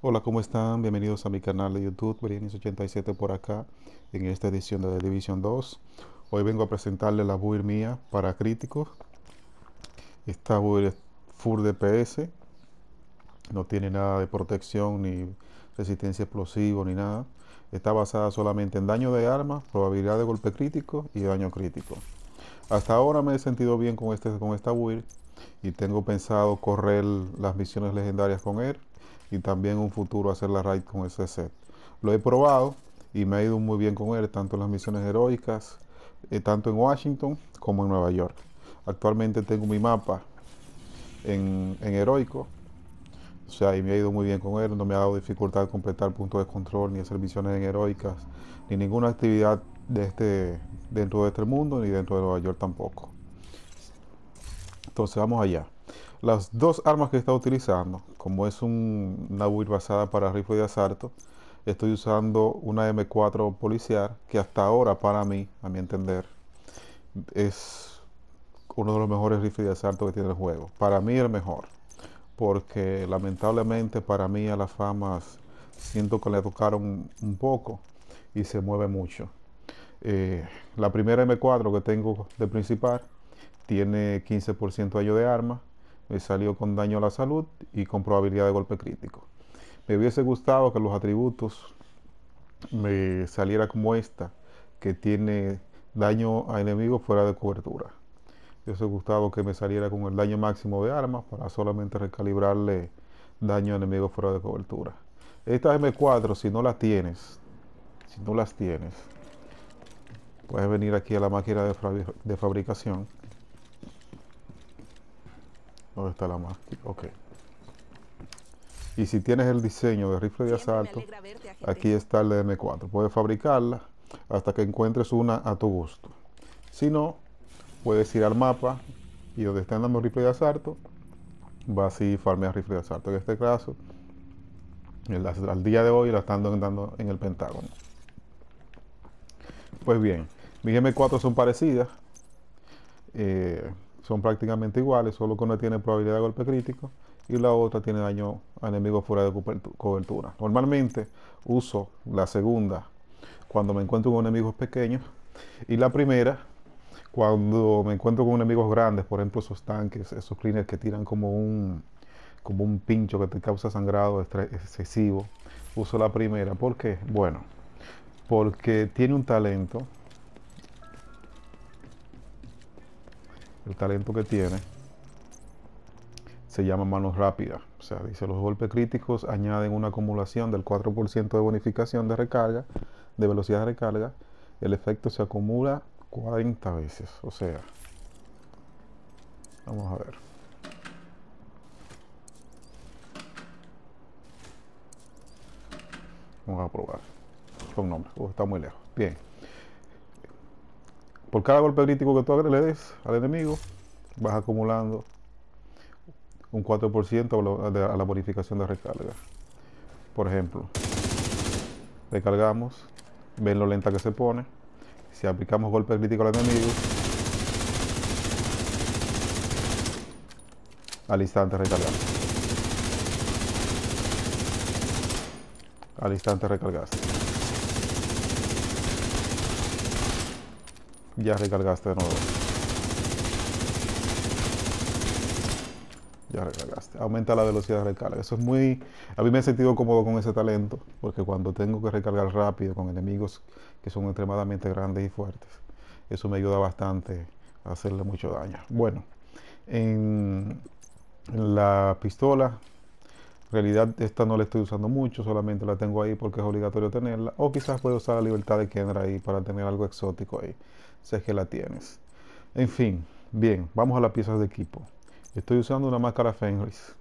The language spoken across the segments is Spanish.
Hola, ¿cómo están? Bienvenidos a mi canal de YouTube, Brianis87 por acá, en esta edición de The Division 2. Hoy vengo a presentarles la build mía para críticos. Esta build es full DPS, no tiene nada de protección ni resistencia explosivo ni nada. Está basada solamente en daño de arma, probabilidad de golpe crítico y daño crítico. Hasta ahora me he sentido bien con, este, con esta build y tengo pensado correr las misiones legendarias con él y también un futuro hacer la raid con ese set. Lo he probado y me ha ido muy bien con él, tanto en las misiones heroicas, eh, tanto en Washington como en Nueva York. Actualmente tengo mi mapa en, heroico, o sea, y me ha ido muy bien con él, no me ha dado dificultad completar puntos de control, ni hacer misiones en heroicas, ni ninguna actividad de este, dentro de este mundo, ni dentro de Nueva York tampoco. Entonces vamos allá. Las dos armas que estado utilizando como es una build basada para rifle de asalto, estoy usando una M4 policial que hasta ahora para mí, a mi entender, es uno de los mejores rifles de asalto que tiene el juego. Para mí el mejor, porque lamentablemente para mí a las famas siento que le tocaron un poco y se mueve mucho. Eh, la primera M4 que tengo de principal tiene 15% de de arma me salió con daño a la salud y con probabilidad de golpe crítico. Me hubiese gustado que los atributos me saliera como esta, que tiene daño a enemigos fuera de cobertura. Me hubiese gustado que me saliera con el daño máximo de armas para solamente recalibrarle daño a enemigos fuera de cobertura. esta M4, si no las tienes, si no las tienes, puedes venir aquí a la máquina de fabricación ¿Dónde está la máquina, Ok. Y si tienes el diseño de rifle de asalto, aquí está el M4. Puedes fabricarla hasta que encuentres una a tu gusto. Si no, puedes ir al mapa y donde están dando rifle de asalto, vas y farmear rifle de asalto. En este caso, al día de hoy la están dando en el Pentágono. Pues bien, mis M4 son parecidas. Eh, son prácticamente iguales, solo que una tiene probabilidad de golpe crítico y la otra tiene daño a enemigos fuera de cobertura. Normalmente uso la segunda cuando me encuentro con enemigos pequeños y la primera cuando me encuentro con enemigos grandes, por ejemplo esos tanques, esos cleaners que tiran como un como un pincho que te causa sangrado excesivo, uso la primera. ¿Por qué? Bueno, porque tiene un talento el talento que tiene, se llama manos rápidas. O sea, dice los golpes críticos añaden una acumulación del 4% de bonificación de recarga, de velocidad de recarga. El efecto se acumula 40 veces. O sea, vamos a ver. Vamos a probar. Con nombre. está muy lejos. Bien. Por cada golpe crítico que tú le des al enemigo, vas acumulando un 4% a la bonificación de recarga. Por ejemplo, recargamos, ven lo lenta que se pone. Si aplicamos golpe crítico al enemigo, al instante recargamos. Al instante recargaste. Ya recargaste de nuevo. Ya recargaste. Aumenta la velocidad de recarga. Eso es muy... A mí me he sentido cómodo con ese talento, porque cuando tengo que recargar rápido con enemigos que son extremadamente grandes y fuertes, eso me ayuda bastante a hacerle mucho daño. Bueno, en la pistola realidad esta no la estoy usando mucho, solamente la tengo ahí porque es obligatorio tenerla. O quizás puedo usar la libertad de Kendra ahí para tener algo exótico ahí, si es que la tienes. En fin, bien, vamos a las piezas de equipo. Estoy usando una máscara Fenris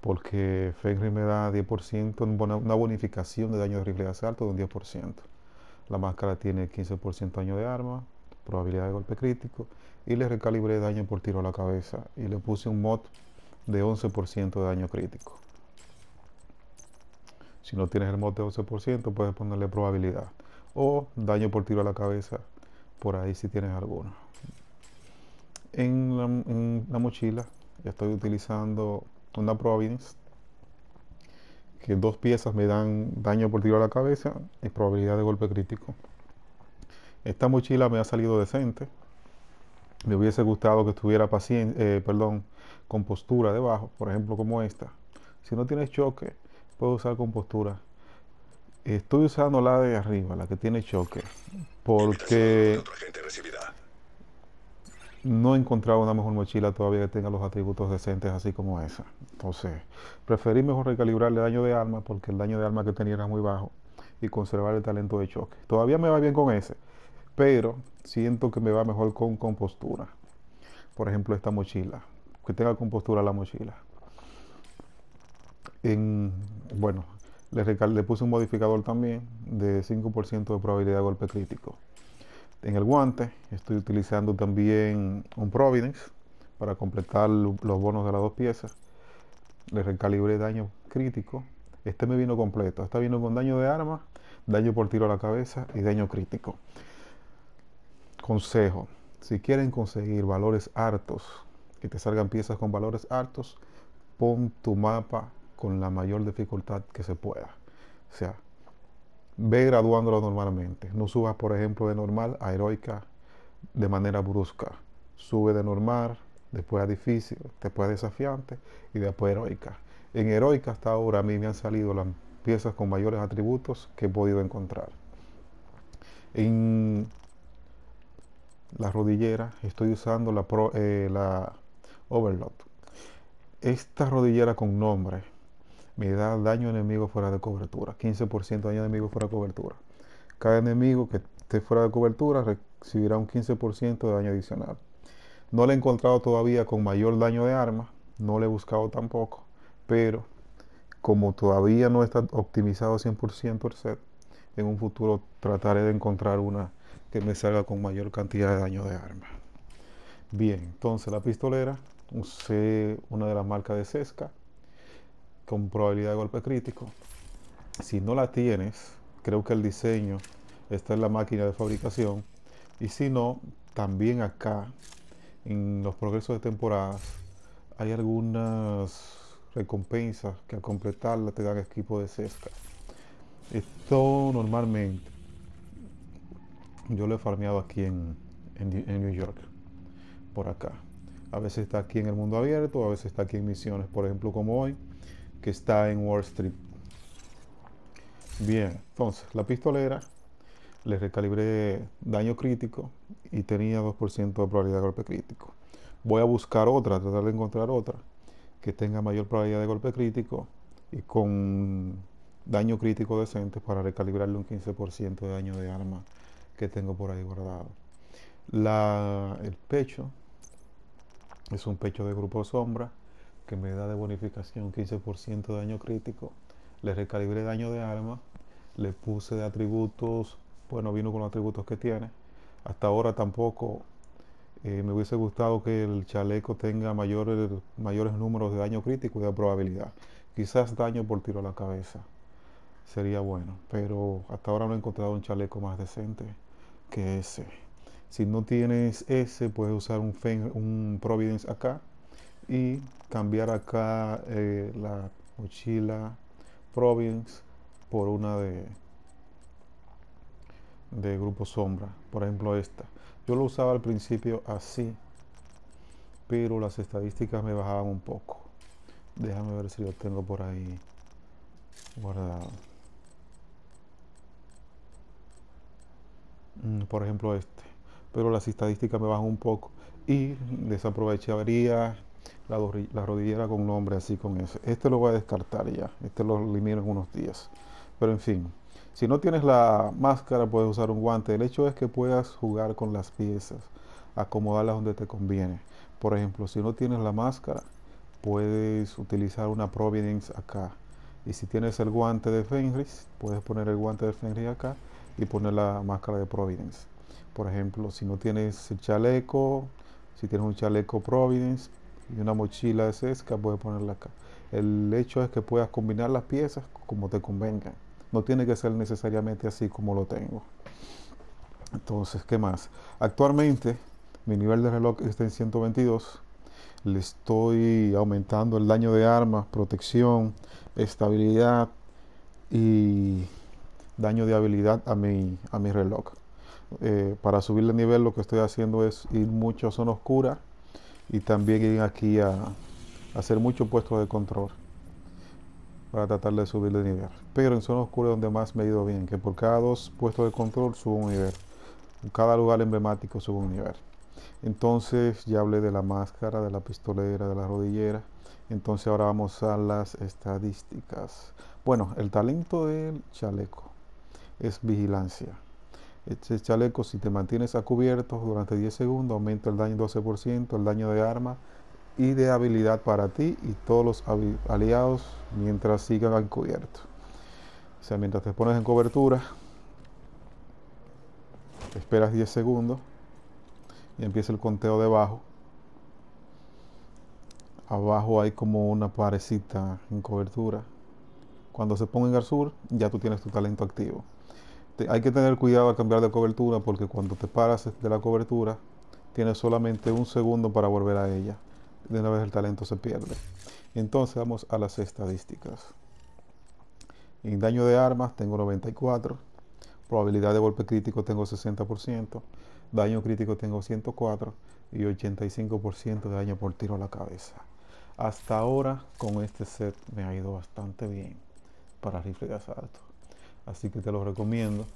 porque Fenris me da 10%, una bonificación de daño de rifle de asalto de un 10%. La máscara tiene 15% daño de arma, probabilidad de golpe crítico, y le recalibré daño por tiro a la cabeza y le puse un mod de 11% de daño crítico. Si no tienes el mod de puedes ponerle probabilidad. O daño por tiro a la cabeza, por ahí si tienes alguno. En la, mochila estoy utilizando una Providence que dos piezas me dan daño por tiro a la cabeza y probabilidad de golpe crítico. Esta mochila me ha salido decente. Me hubiese gustado que estuviera paciente eh, perdón, con postura debajo, por ejemplo como esta. Si no tienes choque, puedo usar compostura. Estoy usando la de arriba, la que tiene choque, porque no he encontrado una mejor mochila todavía que tenga los atributos decentes así como esa. Entonces, preferí mejor recalibrarle daño de arma porque el daño de alma que tenía era muy bajo y conservar el talento de choque. Todavía me va bien con ese, pero siento que me va mejor con compostura. Por ejemplo, esta mochila, que tenga compostura la mochila en, bueno, le, puse un modificador también de 5% de probabilidad de golpe crítico. En el guante estoy utilizando también un Providence para completar los bonos de las dos piezas. Le recalibré daño crítico. Este me vino completo. Está vino con daño de arma, daño por tiro a la cabeza y daño crítico. Consejo. Si quieren conseguir valores hartos, que te salgan piezas con valores hartos, pon tu mapa con la mayor dificultad que se pueda. O sea, ve graduándolo normalmente. No subas, por ejemplo, de normal a heroica de manera brusca. Sube de normal, después a difícil, después a desafiante y después a heroica. En heroica hasta ahora a mí me han salido las piezas con mayores atributos que he podido encontrar. En la rodillera estoy usando la, pro, eh, la Overlock. Esta rodillera con nombre me da daño enemigo fuera de cobertura, 15% daño enemigo fuera de cobertura. Cada enemigo que esté fuera de cobertura recibirá un 15% de daño adicional. No le he encontrado todavía con mayor daño de arma, no le he buscado tampoco, pero como todavía no está optimizado 100% el set, en un futuro trataré de encontrar una que me salga con mayor cantidad de daño de arma. Bien, entonces la pistolera, usé una de las marcas de Sesca, con probabilidad de golpe crítico. Si no la tienes, creo que el diseño está en la máquina de fabricación. Y si no, también acá en los progresos de temporadas hay algunas recompensas que al completarla te dan equipo de sesca. Esto normalmente yo lo he farmeado aquí en, en New York, por acá. A veces está aquí en el mundo abierto, a veces está aquí en misiones, por ejemplo como hoy que está en Wall Street. Bien, entonces la pistolera le recalibré daño crítico y tenía 2% de probabilidad de golpe crítico. Voy a buscar otra, tratar de encontrar otra que tenga mayor probabilidad de golpe crítico y con daño crítico decente para recalibrarle un 15% de daño de arma que tengo por ahí guardado. el pecho es un pecho de grupo sombra que me da de bonificación 15% de daño crítico. Le recalibré daño de arma. Le puse de atributos. Bueno, vino con los atributos que tiene. Hasta ahora tampoco eh, me hubiese gustado que el chaleco tenga mayores, mayores números de daño crítico y de probabilidad. Quizás daño por tiro a la cabeza. Sería bueno. Pero hasta ahora no he encontrado un chaleco más decente que ese. Si no tienes ese, puedes usar un, un Providence acá y cambiar acá eh, la mochila Province por una de de grupo sombra por ejemplo esta yo lo usaba al principio así pero las estadísticas me bajaban un poco déjame ver si lo tengo por ahí guardado mm, por ejemplo este pero las estadísticas me bajan un poco y desaprovecharía la, rodillera con nombre así con ese, Este lo voy a descartar ya, este lo elimino en unos días. Pero en fin, si no tienes la máscara puedes usar un guante. El hecho es que puedas jugar con las piezas, acomodarlas donde te conviene. Por ejemplo, si no tienes la máscara, puedes utilizar una Providence acá. Y si tienes el guante de Fenris, puedes poner el guante de Fenris acá y poner la máscara de Providence. Por ejemplo, si no tienes el chaleco, si tienes un chaleco Providence, y una mochila de sesca, puedes ponerla acá. El hecho es que puedas combinar las piezas como te convenga No tiene que ser necesariamente así como lo tengo. Entonces, ¿qué más? Actualmente mi nivel de reloj está en 122. Le estoy aumentando el daño de armas, protección, estabilidad y daño de habilidad a mi, a mi reloj. Eh, para subir el nivel lo que estoy haciendo es ir mucho a zona oscura y también ir aquí a, hacer muchos puestos de control para tratar de subir de nivel. Pero en zona oscura es donde más me he ido bien, que por cada dos puestos de control subo un nivel. En cada lugar emblemático subo un nivel. Entonces ya hablé de la máscara, de la pistolera, de la rodillera. Entonces ahora vamos a las estadísticas. Bueno, el talento del chaleco es vigilancia. Este chaleco, si te mantienes a cubierto durante 10 segundos, aumenta el daño 12%, el daño de arma y de habilidad para ti y todos los aliados mientras sigan al cubierto. O sea, mientras te pones en cobertura, esperas 10 segundos y empieza el conteo debajo. Abajo hay como una parecita en cobertura. Cuando se ponga en sur ya tú tienes tu talento activo hay que tener cuidado al cambiar de cobertura porque cuando te paras de la cobertura tienes solamente un segundo para volver a ella. De una vez el talento se pierde. Entonces vamos a las estadísticas. En daño de armas tengo 94. Probabilidad de golpe crítico tengo 60%. Daño crítico tengo 104 y 85% de daño por tiro a la cabeza. Hasta ahora con este set me ha ido bastante bien para rifle de asalto así que te lo recomiendo.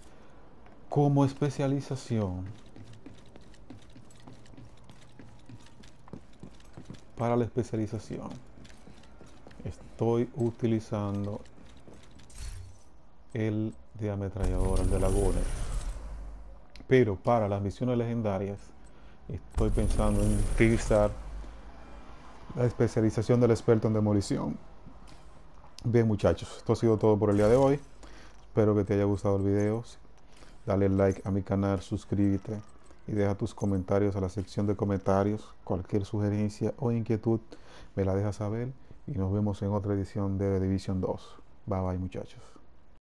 Como especialización para la especialización estoy utilizando el de ametrallador el de lagones. Pero para las misiones legendarias estoy pensando en utilizar la especialización del experto en demolición. Bien muchachos, esto ha sido todo por el día de hoy. Espero que te haya gustado el video. Dale like a mi canal, suscríbete y deja tus comentarios a la sección de comentarios. Cualquier sugerencia o inquietud me la dejas saber y nos vemos en otra edición de Division 2. Bye bye muchachos.